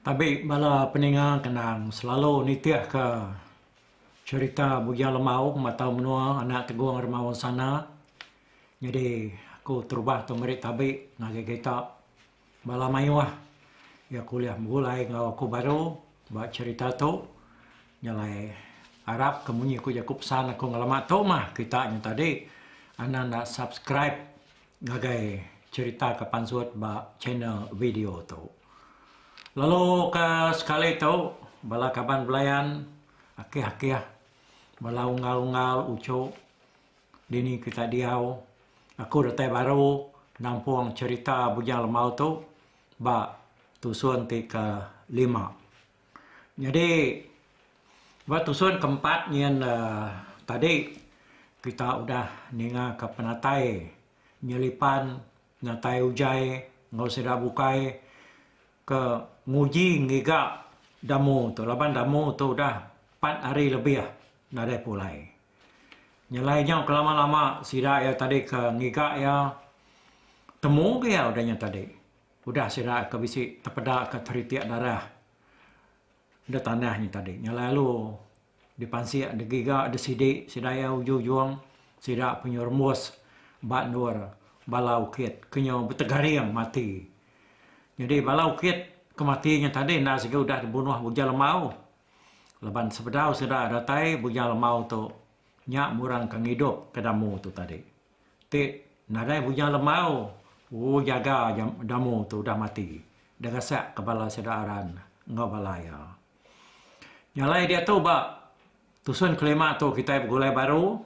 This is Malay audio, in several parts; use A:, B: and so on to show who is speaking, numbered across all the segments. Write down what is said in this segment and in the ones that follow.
A: Tapi bala peningan kenang selalu nitiah ke cerita buja lemau matau menua anak teguang remawang sana. Jadi aku terubah tu merik tapi ngaji kita bala mayuah. Ya kuliah mulai ngau aku baru buat cerita tu nyalai Arab kemunyi aku jaku pesan aku ngelamat tu mah kita nya tadi anak nak subscribe ngagai cerita kapan pansuat bah channel video tu. Lalu ke sekali itu, bala kapan belayan, akeh-akeh, ah. bala unggal-unggal, uco, dini kita diau, aku datai baru, nampung cerita bujang lemau tu, ba tusun ti ke lima. Jadi, ba tusun keempat ni uh, eh, tadi, kita udah ninga ke penatai, nyelipan, natai ujai, ngau sedar bukai, ke nguji ngiga damo tu laban damo tu dah pat hari lebih ah nare pulai nyalai nyau kelama lama sida ya tadi ke ngiga ya temu ke ya udahnya tadi udah sida ke bisi tepeda ke teritiak darah de ni tadi nyalai lu di pansi ada giga ada sidik sida ya uju juang sira penyormos bat nur balau kit kenyau betegari yang mati jadi balau kit kematiannya tadi nak sehingga sudah dibunuh bujang lemau. Leban sepedau sudah ada tay bujang lemau tu nyak murang kang hidup ke damu tu tadi. Ti nadai bujang lemau u oh, jaga jam, damu tu dah mati. Dah rasa kepala aran, ngau balaya. Nyalai dia tu ba tusun kelima tu kita gulai baru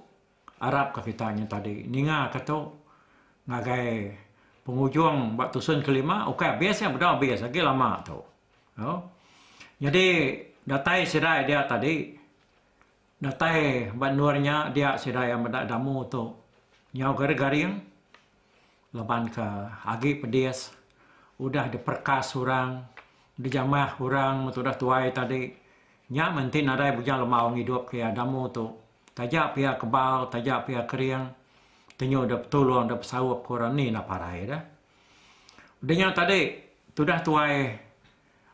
A: Arab ke kita tadi. Ninga kata ngagai penghujung buat tusun kelima, okey habis yang benar habis, lagi lama tu. Oh. Jadi, datai sirai dia tadi, datai buat nurnya dia sirai yang benar damu tu, nyau garing-garing, leban ke agi pedias, udah diperkas orang, dijamah orang, itu dah tuai tadi, nyak mentin ada bujang lemah hidup ke damu tu, tajak pihak kebal, tajak pihak kering, tanya ada pertolong ada pesawat korang ni nak parah dah dengan tadi tu dah tuai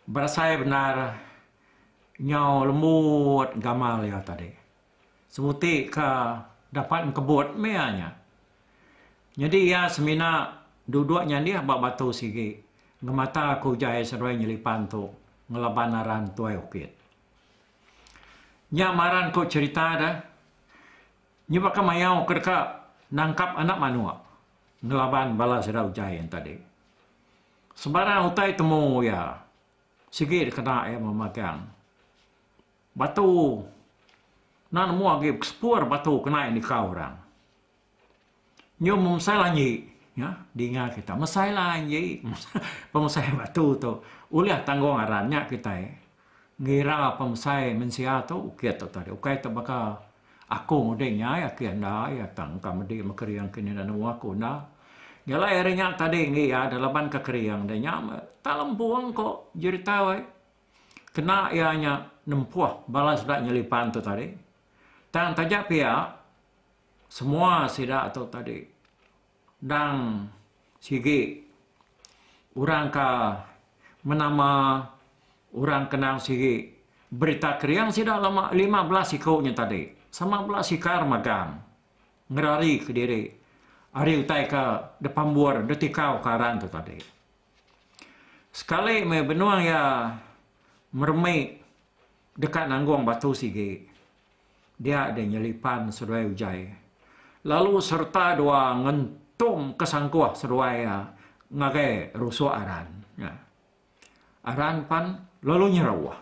A: berasa benar nyau lembut gamal ya tadi semuti ke dapat kebut meanya jadi ya semina duduknya dia lah bak batu sigi ngemata aku jaya serway nyelipan tu ngelaban aran tuai ukit Nyamaran maran ko cerita dah nyebak kemayau kerka? nangkap anak manua ngelaban bala sedau jai yang tadi sembarang utai temu ya sigit kena ya eh, memegang batu nan mu agi spur batu kena ini kau orang nyum mumsai lanyi ya dinga kita mesai lanyi pemusai batu tu uliah tanggung arannya kita ya. ngira pemesai mensiatu ukiat tu tadi ukai tu bakal aku mudinya ya kianda ya tang kamedi mekeriang kini dan aku na gela erinya tadi ni ya dalaman kekeriang dan nyama tak lempuang kok jadi tawai kena ya nya nempuah balas tak nyelipan tu tadi tang tajak pia semua sida atau tadi dan sigi orang ka menama orang kenang sigi berita kriang sida lama 15 ikau nya tadi sama pula si magang ngerari ke diri ari utai ke depan buar detikau karan tu tadi sekali me benuang ya mermai dekat nanggung batu sige dia ada nyelipan seruai ujai lalu serta dua ngentum kesangkuah seruai ya ngagai rusuh aran ya. aran pan lalu nyerawah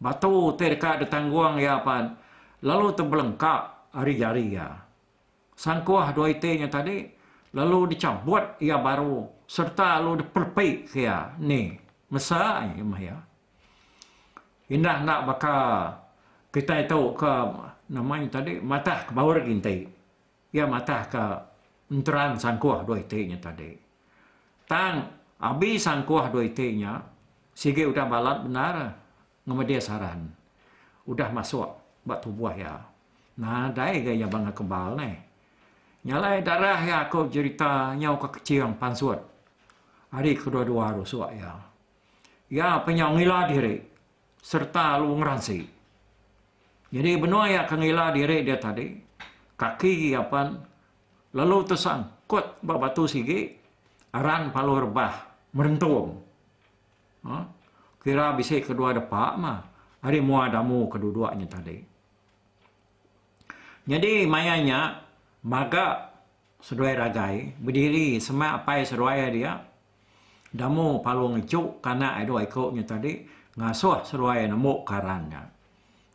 A: batu terka detangguang ya pan lalu terbelengkak hari-hari ya. Sangkuah dua itinya tadi, lalu dicabut ia baru, serta lalu diperpik ia. Ya. Ni, mesai ia. Ya. Indah nak baka kita itu ke namanya tadi, matah ke bawah gintai. Ia matah ke enteran sangkuah dua itinya tadi. Tang, habis sangkuah dua itinya, sige udah balat benar, ngemedia saran. Udah masuk bak tubuh ya. Nah, dai ge ya bang kebal ne. Nyalai darah ya ko cerita nyau ka kecil yang pansuat. Hari kedua-dua rusuk ya. Ya penyau ngila diri serta luang ransi. Jadi benua ya kengila diri dia tadi. Kaki ya lalu lalu kot bak batu sigi aran palu rebah merentung. Ha? Kira bisa kedua depak mah. Hari mua damu kedua-duanya tadi. Jadi mayanya maga seruai ragai berdiri sema apa seruai dia. Damu palu ngecuk karena ada ikutnya tadi ngasuh seruai namu karannya.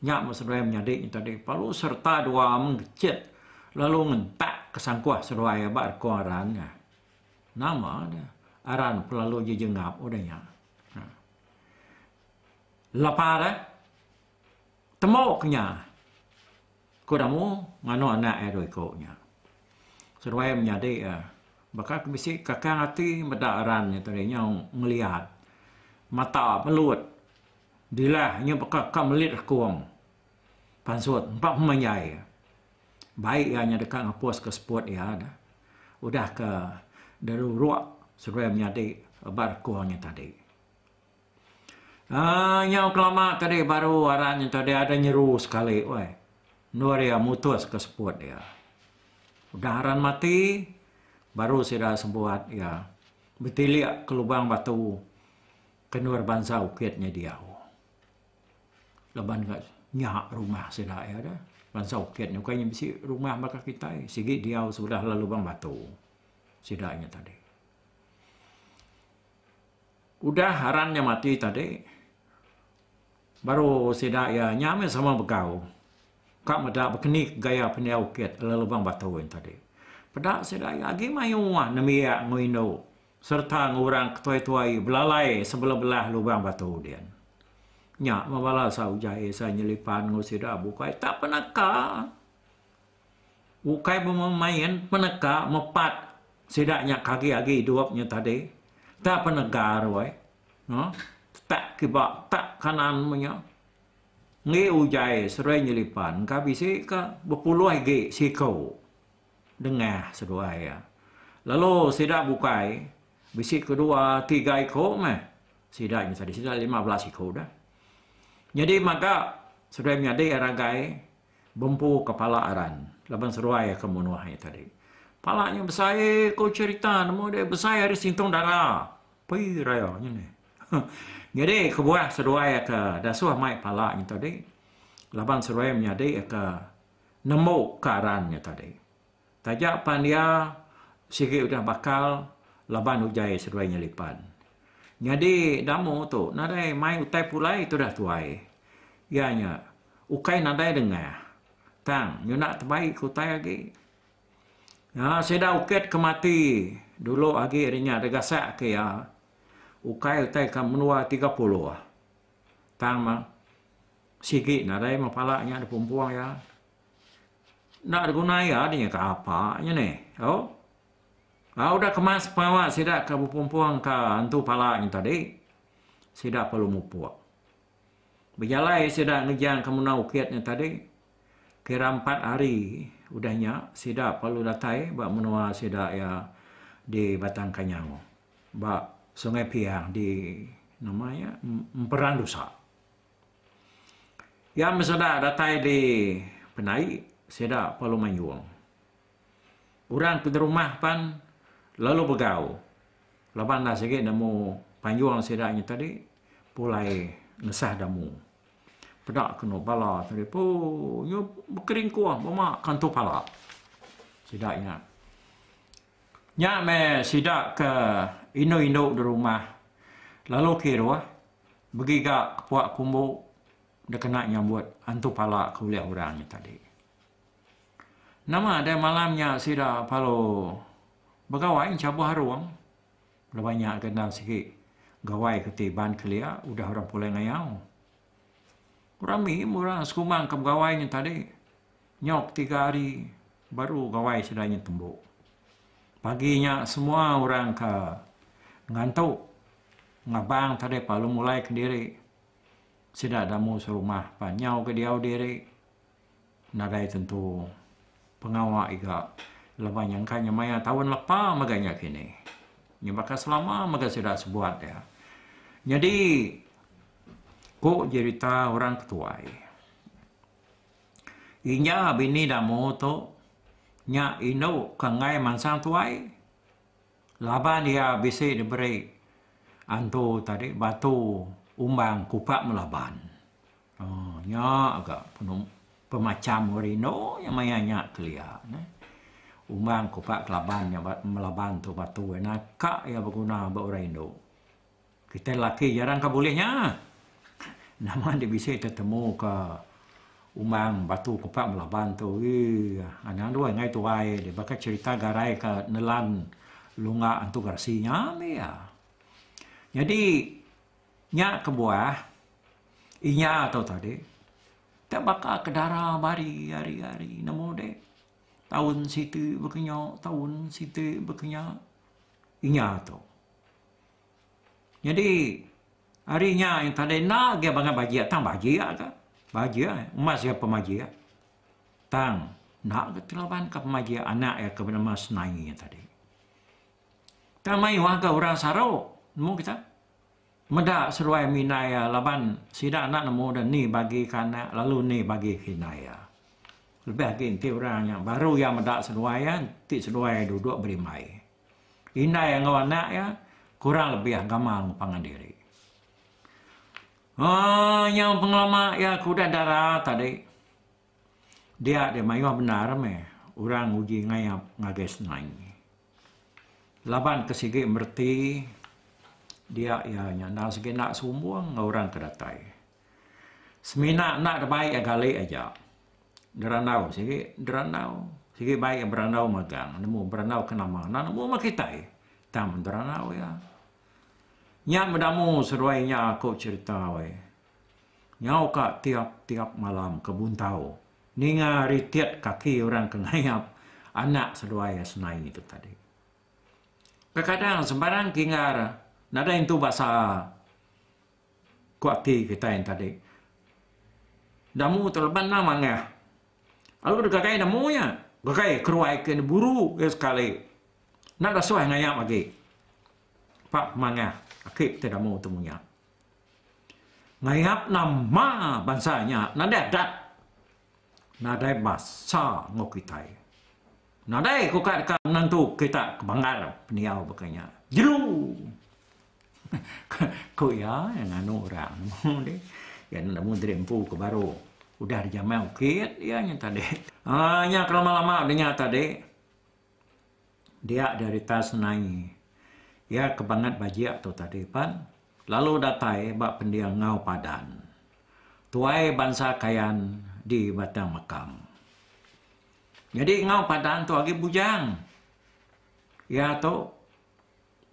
A: Nyak seruai menjadi tadi palu serta dua mengecit lalu ngentak kesangkuah seruai bar kuarannya. Nama dia. Aran pelalu jejengap udahnya. Ha. Lepas temoknya kodamu ngano anak eroi ko nya sedoi menjadi uh, eh. baka kemisi kakang ati medaran nya tadi nya melihat mata meluat dilah nya baka kamlit kuang pansuat empat menyai baik ya lah, nya dekat ngapos ke sport ya dah udah ke dari ruak sedoi menjadi bar kuang nya tadi Uh, nyau kelama tadi baru arahnya tadi ada nyeru sekali. Weh. Nua dia mutus ke sepuat dia. Udah haran mati, baru sudah sempuat ya. Betilik ke lubang batu. kenuar bangsa ukitnya dia. Leban kat nyak rumah sudah ya. Dah. Bangsa ukitnya yang mesti rumah maka kita. Ya. Sigi dia sudah lalu lubang batu. Sidaknya tadi. Udah harannya mati tadi baru sida ya nyame sama bekau kak mata beknik gaya penyau ket lelubang batu ya, yang tadi pada sida ya agi mayu nemi ya ngoino serta orang ketuai tuai belalai sebelah belah lubang batu dia nya mabala sau jae sa nyelipan ngo sida bukai tak penaka bukai bermain penaka mepat sida nyak kaki lagi dua punya tadi tak penegar wai no tak kiba tak kanan punya. Ngi ujai serai nyelipan, kami si ke berpuluh lagi si kau. Dengah sedua ya. Lalu sidak bukai, bisik kedua tiga ikau meh. Sidak ni tadi, sidak lima belas dah. Jadi maka sudah menjadi aragai bempu kepala aran. Laban seruai ya, ke munuahnya tadi. Palanya besar, eh, kau cerita, namun dia besar dari sintong darah. Pai raya ni. Jadi kebuah seruai ke suah mai pala yang tadi. Laban seruai menjadi ke nemu karannya tadi. Tajak pandia sikit udah bakal laban ujai seruai nyelipan. Jadi damu tu nadai mai utai pulai tu dah tuai. Ianya ukai nadai dengar. Tang, you nak terbaik kutai lagi. Ya, saya dah uket kemati dulu lagi. Ianya ada gasak ke ya ukai utai kan menua tiga puluh lah. Tang mah. Sikit nak ada yang palaknya ada perempuan ya. Nak guna ya adanya ke apa ya ni. Oh. Ah, udah kemas pengawas tidak ke perempuan ke hantu palaknya tadi. Tidak perlu mupuak. Berjalan tidak ngejang ke menua ukiatnya tadi. Kira empat hari udahnya tidak perlu datai buat menua tidak ya di batang kanyang. Bak sungai Piang di namanya Emperan Rusak. Yang mesada datai di penai seda palu menyuang. Orang ke rumah pan lalu begau. Lepas dah sikit namu panjuang sida ni tadi pulai nesah damu. Pedak kenop pala tadi po nyu kering kuah mama kantu pala. Sida nya. Nya me sida ke Ino-ino di rumah. Lalu kira, pergi ke kepuak kumbu, dia kena nyambut antu pala kuliah orangnya tadi. Nama ada malamnya sida palo begawai cabu haruang. Dah banyak kenal sikit. Gawai ketiban kelia, udah orang pulang ngayau. Orang murang orang sekumang ke gawai ni tadi. Nyok tiga hari, baru gawai sedangnya tembok. Paginya semua orang ke ngantuk ngabang tadi palu mulai sendiri. diri sudah ada mu serumah panjau ke dia diri nadai tentu pengawal iga lebih yang kanya maya tahun lepas maganya kini ni selama maga sudah sebuat ya jadi ko cerita orang ketua Inya bini dah moto. nya ino kangai mansang tuai Laban dia bisik dia beri antu tadi batu umbang kupak melaban. Oh, nya agak penuh pemacam rino yang mayanya kelihatan, ne. Umbang kupak kelaban yang melaban tu batu enak kak ya berguna ba Indo, Kita laki jarang ka bolehnya. Nama dia bisa ditemu ke umbang batu kupak melaban tu. Ih, anak dua ngai tu ai dia bakal cerita garai ke nelan lunga antu garsi nyami ya. Jadi nya kebuah inya atau tadi tak baka ke darah bari hari-hari namo de tahun situ bekenya tahun situ bekenya inya atau. Jadi harinya yang tadi nak ge bangga bajia tang bajia ka. Bajia emas ya pemajia. Tang nak ke telapan ke pemajia anak ya ke mas nangi tadi. Kamai warga orang Sarawak, Nemu kita. Meda seruai minaya ah, laban. Sida anak nemu dan ni bagi kana. Lalu ni bagi hinaya. Ah. Lebih lagi inti orang yang baru yang meda seruai. Ah, ti seruai duduk berimai. Hinaya ngawanak ya. Kurang lebih gamal ngupangan diri. Oh, yang pengelama ya kuda darah tadi. Dia dia mayuah benar meh. Orang uji ngayap ngagesnai laban kesigi merti dia ianya nak sigi nak sumbuang orang kedatai semina nak terbaik agali ya aja deranau sigi deranau sigi baik ya beranau magang nemu beranau kena mana nemu makitai tam deranau ya nyam mendamu seruainya aku cerita we nyau ka tiap-tiap malam kebun tahu. ninga ritiat kaki orang kengayap anak seruai ya senai itu tadi Kadang-kadang lah, sembarang dengar. Lah. Nada itu bahasa kuat kita yang tadi. Damu terlebat nama ya. Alu berkakai damu ya. Berkakai keruai kena buru sekali. Nada suai ngayak lagi. Pak mangga akib tidak damu temunya. ngayap nama bangsanya. Nada dat. Nada bahasa ngokitai. Nah, dai ko kat kanan tu kita kebangar peniau bekanya. Jelu. ko ya yang anu orang mau deh. Ya nak mun dream ke baru. Udah di jamai ukit ya nya tadi. Ah nya kalau lama udah nya tadi. Dia dari tas nangi. Ya kebangat bajiak tu tadi pan. Lalu datai bak pendiang ngau padan. Tuai bangsa kayan di batang makam. Jadi ngau padan tu lagi bujang. Ya tu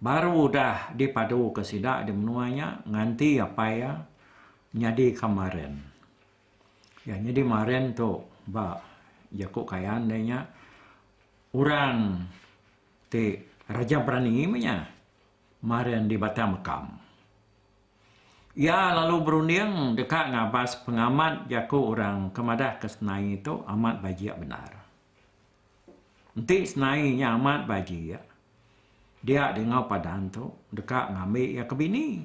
A: baru dah dipadu ke sida di menuanya nganti apa ya nyadi kemarin. Ya nyadi kemarin tu ba jaku ya ku kayaan nya urang ti raja berani imenya kemarin di Batam Mekam. Ya lalu berunding dekat ngabas pengamat jaku ya orang kemadah kesenai itu amat bajiak benar. Nanti senai nyamat bagi ya. Dia dengar pada tu. Dekat ngambil ya ke bini.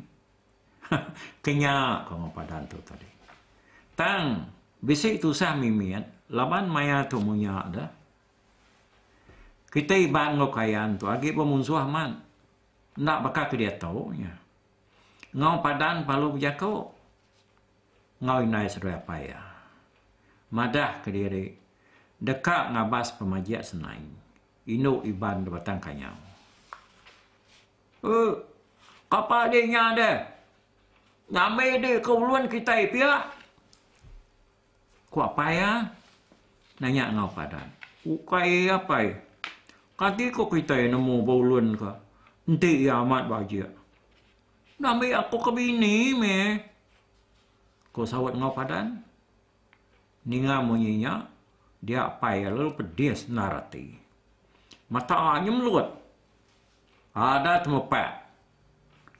A: Kenyak kau ngambil padan tu tadi. Tang. Bisik tu sah mimin. Ya. Laban maya tu munya ada. Kita iban ngau kayaan tu. Agak pemunsuh man. Nak bakal ke dia tau. Ya. Ngau padan palu jako. Ngau inai seru apa ya. Madah ke diri dekat ngabas pemajiat senai ino iban batang kanyang, eh kapal dia nya ada ngambe dia ke uluan kita ipia ku apa ah, ya nanya ngau padan ukai apa kati ko kita nemu bauluan ka nanti ya amat bajia ngambe aku ke bini me ko sawat ngau padan ninga munyinya dia payalul pedes narati. Mata anyam luat. Ada temepa.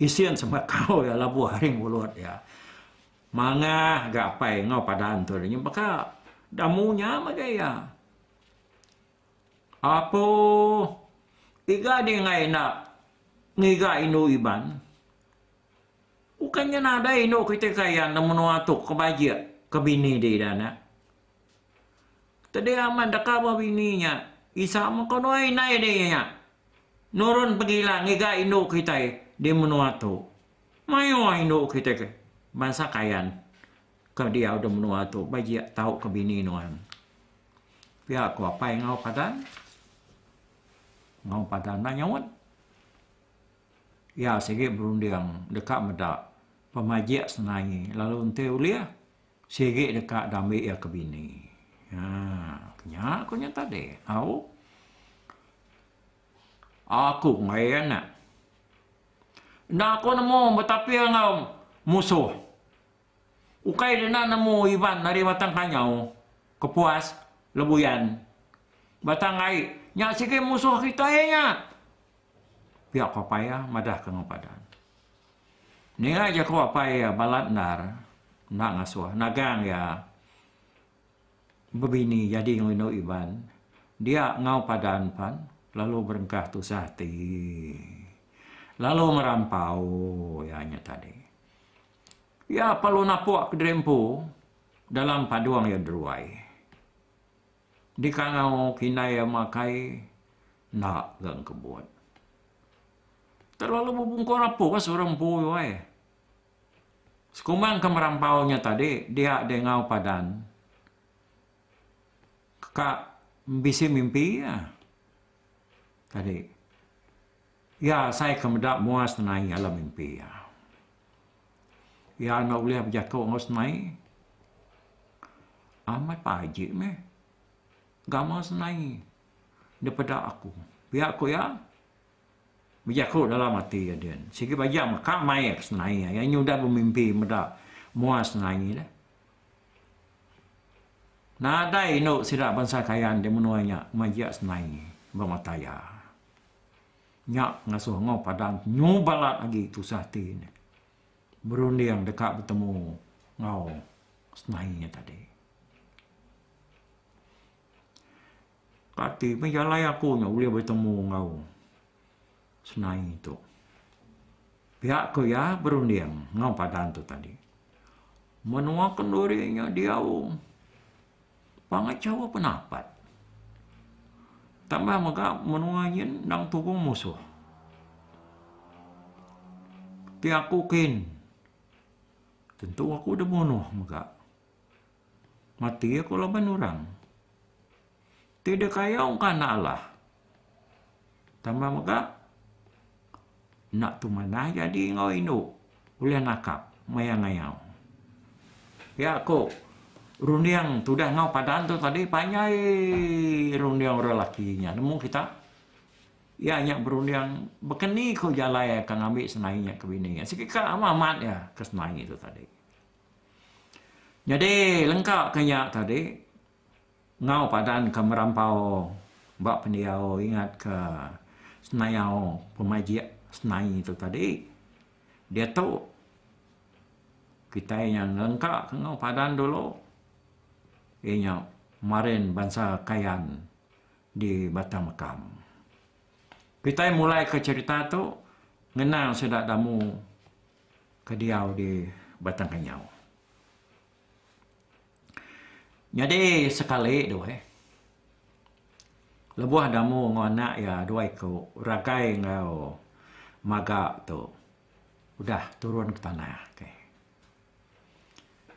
A: Isian sama kau ya labu haring bulut ya. Manga gak apa ngau pada anturnya maka damunya maka ya. Apo iga di nak ngiga inu iban. Bukannya nada inu kita kaya namun waktu kebajian kebini di dana. Tadi aman daka ba bini nya. Isa mo ko noy na ide nya. Nurun pagila ngiga Indo kita di menuato. Mayo Indo kita ke. Masa kayan. Ka dia udah menuato bagi tahu ke bini noan. Pia ko apa ngau padan? Ngau padan nanya wan. Ya segi berundiang dekat meda pemajik senangi lalu ente uliah segi deka dambe ya ke bini. Ha, ya, kenyak kau nyata deh. aku, Aku ngayak kan, nak. Nak aku nemu betapa yang um, musuh. Ukai dia nemu Iban dari batang kanyau. Kepuas. Lebuyan. Batang ngai. Nyak sikit musuh kita ya nyak. kau payah, madah ke ngopadan. Ini aja kopaya balat nar. Nak ngasuh. Nagang ya. Bebini jadi ngelindu iban. Dia ngau padaan pan, lalu berengkah tu sati. Lalu merampau, ya hanya tadi. Ya perlu napuak ke dirimpu, dalam paduang ya deruai. Dikangau kinai yang makai, nak geng kebuat. Terlalu bubungkau napu, kan seorang pu, ya. Sekumang kemerampaunya tadi, dia dengau padan, kak bisi mimpi ya. Tadi. Ya, saya kemudah muas tenai alam mimpi ya. Ya, nak boleh berjatuh ngos tenai. Amat pajik me, Gak mau senai. Daripada aku. Biar aku ya. Berjatuh dalam mati ya, Din. Sikit pajak, maka mayak senai ya. Yang nyudah bermimpi, medak. Muas senai ya. Dah. Nadai no sida bangsa kayan de menuanya majak senai bermataya. Nyak ngasuh ngau padang nyubalat lagi tu sate ni. Berunding dekat bertemu ngau senai tadi. Kati menjalai aku ngau boleh bertemu ngau senai itu. Pihak ku ya berunding ngau padang tu tadi. Menua kendurinya dia um. Pangai cawa penapat tambah mega menua yin nang tukung musuh ti aku kin tentu aku de bunuh mega mati aku laban orang tidak kaya orang kan Allah tambah mega nak tu mana jadi ngau indo boleh nakap mayang ngayau ya aku rundiang sudah ngau padan tuh tadi panjai rundiang orang lakinya nemu kita ya banyak berundiang bekeni ko jalan ya kang ambil senainya ke bini ya amat ya ke senai itu tadi jadi lengkap kenyak tadi ngau padan ke merampau mbak pendiau ingat ke senayau pemajik senai itu tadi dia tahu kita yang lengkap ngau padan dulu inyo marin bangsa kayan di Batam Mekam. Kita mulai ke cerita tu ngenang sedak damu diau di Batang Kenyau. Jadi sekali dua eh. Lebuah damu ngona ya dua ke ragai ngau maga tu. Udah turun ke tanah. Okay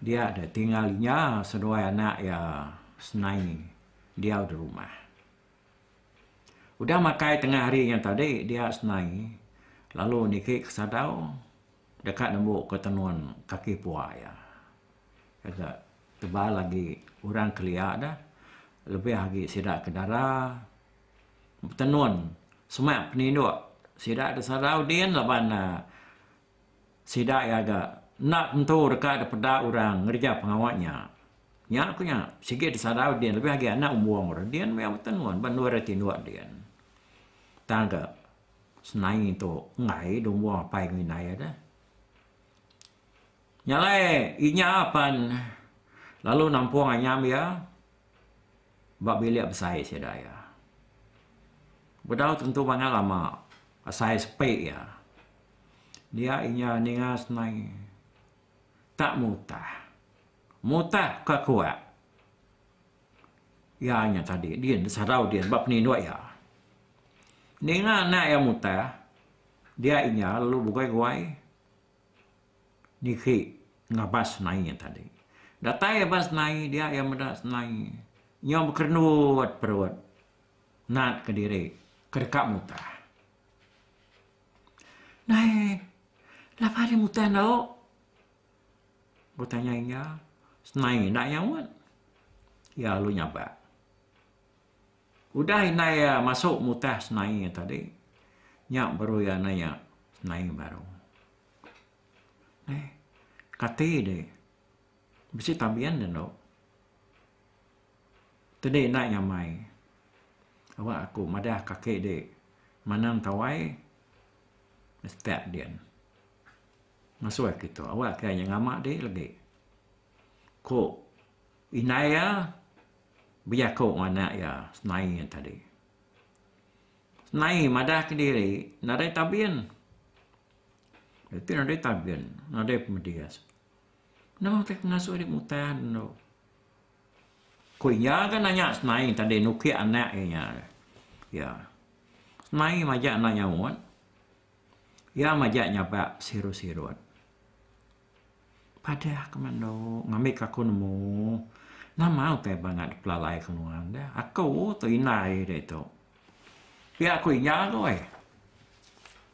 A: dia ada tinggalnya sedoi anak ya senai dia di rumah. Udah makai tengah hari yang tadi dia senai lalu nikik ke sadau dekat nembu ketenuan kaki puak ya. Kata tebal lagi orang keliak dah lebih lagi sidak ke darah tenun semak peninduk sidak ke sarau din laban sidak ya agak nak tentu dekat daripada orang kerja pengawatnya. Ya aku nya, sikit di sana dia lebih lagi anak umur orang dia memang betul ngon ban dua rati dua dia. Kan. Tangga senai itu ngai do mua pai ngai nai ada. Nya lai inya pan lalu nampuang anyam ya. Bab bilik besar saya dah ya. Bedau tentu banyak lama. Saya sepek ya. Dia inya ninga senai tak mutah. Mutah ke kuat. Ya hanya tadi, dia sarau dia, bab ni dua ya. Dengar anak yang mutah, dia inya lalu buka kuai. Nikhi, ngabas naiknya tadi. Datai abas bas naik, dia yang medas naik. Nyom kernuat perut. Nat ke diri, kerekak mutah. Naik, lapar mutah nak. No. Gue tanya ya, senang enak ya Wan? Ya lu nyabak. Udah enak ya masuk mutah senang ya tadi. Nyak baru ya naya, senang baru. Eh, kata deh. Bisa tabian deh lo. Tadi enak ya mai. Awak aku madah kakek deh. Manang tawai, step dia. Masuk kita. Awak kaya kan yang ngamak dek lagi. Ko inai ya, biar ko mana ya, senai yang tadi. Senai madah kediri, nadai tabian. Itu nadai tabian, nadai pemedias. Nama tak kena suruh di mutan no. Ko ya kan nanya senai tadi nuki anak ya. Ya. Senai majak nanya muat. Ya majak nyapa siru-siruan padah ke mana ngambil aku nemu nama aku tak banyak pelalai keluar dah aku tu inai dia tu pi aku inya aku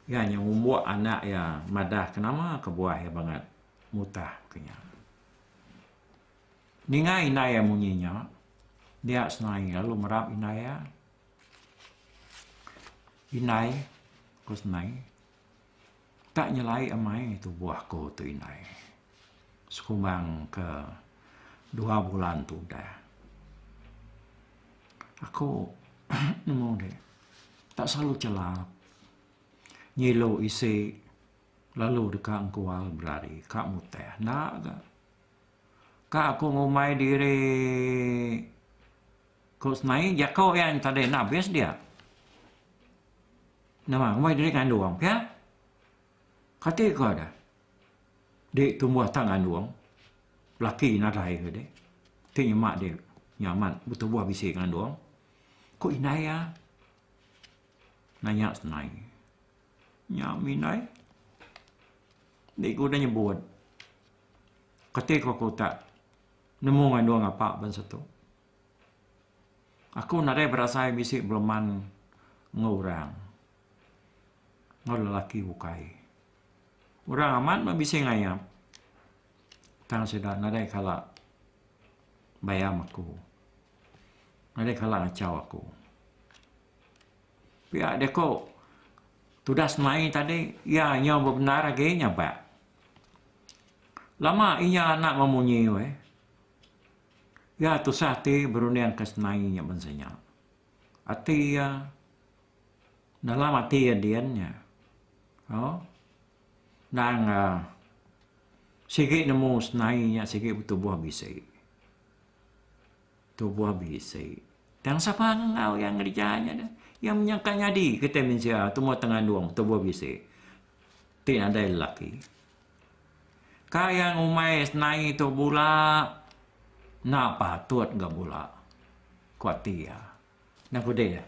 A: ya yang umur anak ya madah kenapa kebuah ya banget mutah kenya Ninga inaya munyinya dia senai lalu ya, merap inaya inai kusnai ya. tak nyelai amai tu buah ko tu inai sekurang ke dua bulan tu dah. Aku nemu dek tak selalu celak. Nyelo isi lalu dekat kual berlari. kak muteh nak tak? Kak aku ngomai diri kau senai ya kau yang tadi nabis dia. Nama ngomai diri kan doang, ya? Kata kau dah dek tumbuh tangan uang laki narai ke lah dek tengi mak dek nyaman butuh buah bisik dengan uang ko inai ya ah? nanya senai nyami nai dek ko dah nyebut kata kau ko tak nemu dengan uang apa ban satu aku narai berasa bisik beleman ngurang ngurang lelaki bukai Orang amat membising ayam. Tang sedar, nadai kala bayam aku. Nadai kala acau aku. Pihak dia kok tudas main tadi, ya nyo ya, benar lagi nyabak. Lama inya anak memunyi weh. Ya tu sate berunian ke senai yang bensenya. Ati ya dalam hati ya diannya. Oh nang uh, ah, sige nemu senai nya sige tubuh bisai tubuh bisai tang sapa ngau yang ngerjanya dah yang menyangkanya di kita minsia tu mau tengah duang tubuh bisai ti ada lelaki kayang umai senai tu bula napa tuat enggak bula kuati ya nak kode ya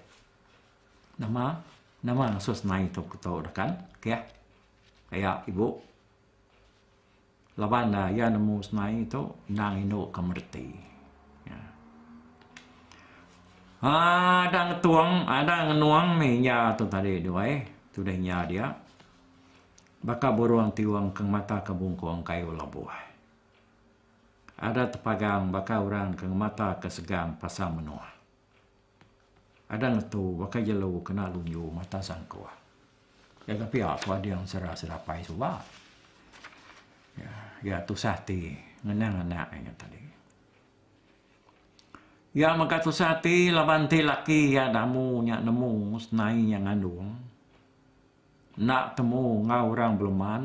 A: nama nama sos naik tu kau tahu kan kaya Ya, ibu. Lepas na ya nemu senai itu nang ino kemerti. Ya. Ada ah, ngetuang, ada ngenuang ni ya tu tadi dua eh tu dah nya dia. Baka boruang tiwang keng mata kebungkuang kayu labuah. Ada tepagang baka orang keng mata kesegang pasang menua. Ada ngetu baka jelau kena lunyu mata sangkuah. Eh, tapi aku ada yang serah serapai sebab. Ya, ya tu sati. Ngenang anak yang tadi. Ya, maka tu sati, labanti laki ya damu, nya nemu, senai yang ngandung. Nak temu, ngau orang beluman.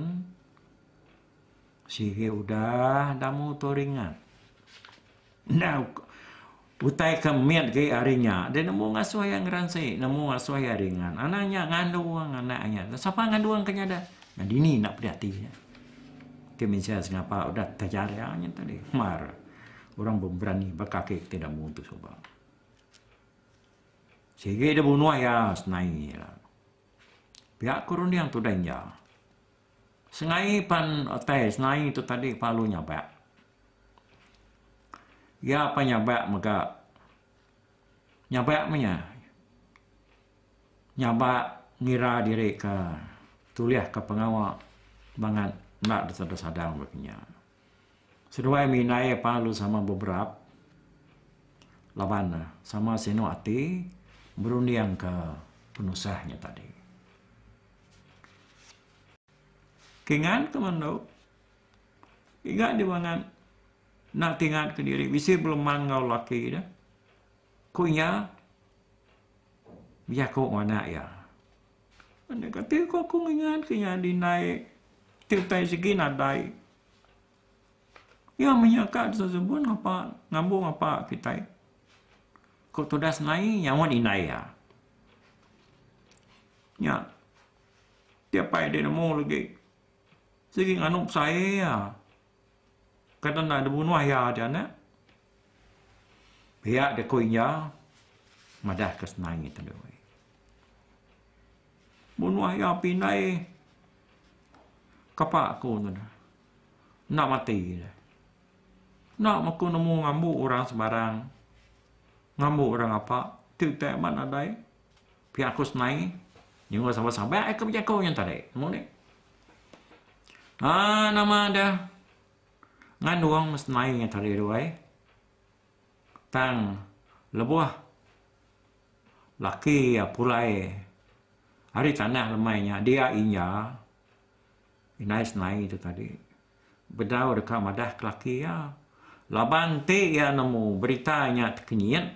A: Sihir udah, damu tu ringan. Nah, Putai kemiat ke arinya. Dia nemu ngasuh yang ngeransi. Nemu ngasuh yang ringan. Anaknya ngandung anaknya. Siapa ngandung kenyada? Nah, ini nak perhati. Ke Malaysia, Singapura, sudah terjari ah, tadi. Mar. Orang berani berkaki, tidak mau untuk coba. Sehingga dia bunuh ya, senai. Lah. Pihak kurun yang tu dah injak. Sengai pan otai, eh, senai itu tadi palunya, Pak. Ya apa nyabak mereka nyabak mana? Nyabak ngira diri ke tuliah ke pengawal bangat nak dasar sadar baginya. Sedua minai palu sama beberapa lawan sama Senoati ati berundian ke penusahnya tadi. Kengan kemana? Ingat di bangat nak tingat ke diri mesti belum mangau laki dah ko nya ya ko mana ya anda ya. kata ko ko ingat ke nya di naik tiupai segi nadai Ya menyakat tersebut apa ngambung apa kita ko tudas naik di inai ya nya tiupai de nemu lagi segi nganup saya ya kata nak ada bunuh ayah dia nak pihak dia koinya madah ke senang itu dia bunuh ayah pinai kapak aku tu nak mati dia nak aku nemu ngambu orang sembarang ngambu orang apa tu tak mana dai pihak aku senang eh. Jangan sama-sama. Baik, aku punya kau yang tadi. Mereka ni. Ah, nama dia ngan uang mesti mai yang tadi dua tang lebuah laki ya pulai hari e. tanah lemainya dia inya inai senai itu tadi berdau dekat madah laki ya laban te ya nemu beritanya kenyian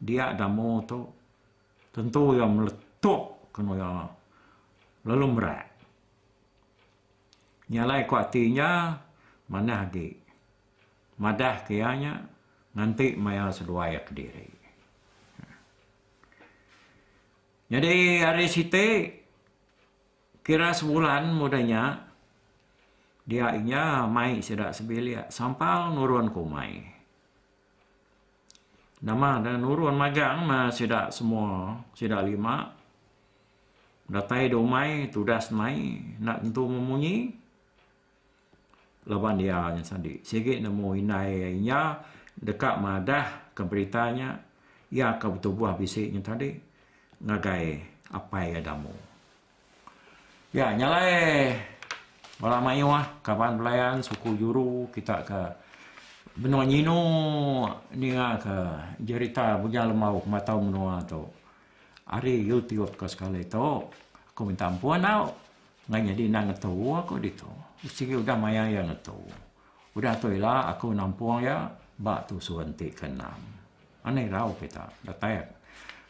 A: dia ada moto tentu yang meletup kena ya lalu merah nyalai kuatinya manahdi madah kianya nanti maya ke diri. Jadi hari site kira sebulan mudanya dia inya mai sedak sebelia sampal nurun mai Nama ada nurun magang ma sedak semua sedak lima datai domai tudas mai nak tentu memunyi lawan dia yang sandi. Sikit nemu inainya dekat madah keberitanya ia akan ya, buah bisiknya tadi ngagai apa ya, yang ada mu. Ya, nyalai. Malam mayu ah, kapan belayan suku juru kita ke benua nyinu ni lah ke cerita punya lemau mata menua tu. Hari YouTube ke sekali tu, kau minta ampun tau. Nganya di nang tu aku ditu sikit udah maya ya tu. Udah tu ya, lah, aku nampung ya ba tu suhentik ke enam. Aneh rau kita. datang.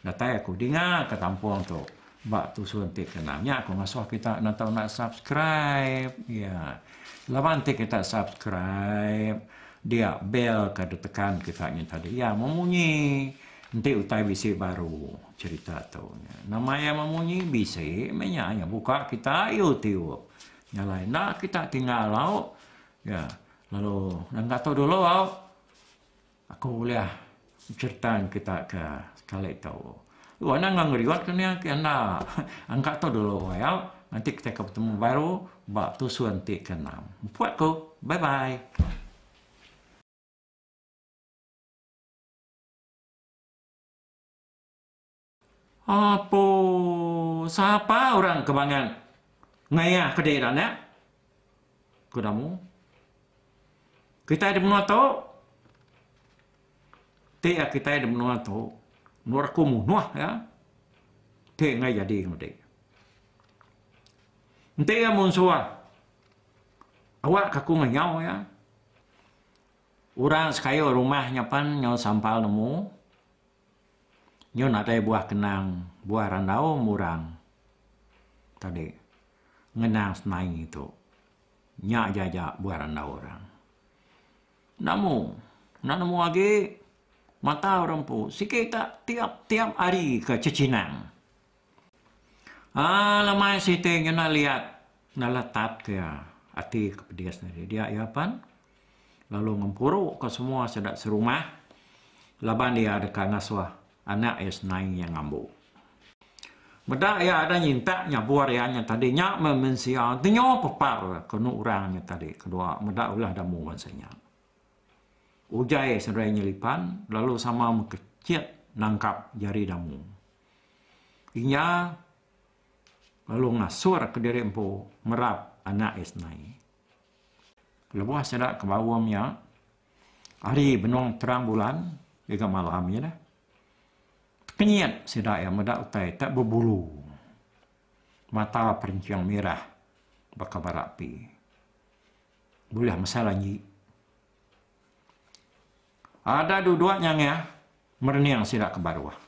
A: Datang aku dengar ke tampung tu. Ba tu suhentik ke enam. Ya aku ngasuh kita nak nak subscribe. Ya. Lepas kita subscribe. Dia bel kada tekan kita tadi. Ya memunyi. Nanti utai bisik baru cerita tu. Nama yang memunyi bisik. Menyanyi buka kita YouTube nyalain. Nah kita tinggal lau, ya lalu dan nggak tahu dulu lau, aku boleh ceritain kita ke sekali tahu. Wah, oh, anak nggak ngeriwat kan ya, kena angkat tahu dulu lau. Nanti kita ketemu baru, bak tu suanti kena. Buat ko, bye bye. Apo, siapa orang kebangan? ngay à cái gì đó nè cái đó muốn cái tay đừng nói tổ thế à cái tay đừng nói tổ nói ra cùng nói á thế ngay giờ đi thế à muốn xua à quá các cô mà nhau ya Orang sekaya rumahnya pan nyau sampal nemu, nyau nak buah kenang, buah randau murang. Tadi, mengenal senang itu. Nyak jajak buat anda orang. Namu, nak nemu lagi mata orang pun. Sikit tak tiap-tiap hari ke Cicinang. Ah, lama si tengah nak lihat. Nak letak ke ya, hati kepedia sendiri. Dia ya apa? Lalu ngempuru, ke semua sedap serumah. Laban dia dekat Naswah. Anak yang senang yang ngambuk. Beda ya ada nyintak nya buar ya nya tadi nya memensia tinyo pepar ke nu urang nya tadi kedua meda ulah da mu bansanya. Ujai sedaya nyelipan lalu sama mekecit nangkap jari damu. Inya lalu ngasur ke diri empu merap anak esnai. Lebuah sedak ke bawah ya. Hari benung terang bulan, juga malam ya dah. Penyiat sida yang muda utai tak berbulu. Mata perincang merah berkabar api. Boleh masalah lagi. Ada dua-duanya yang merenang sida ke bawah.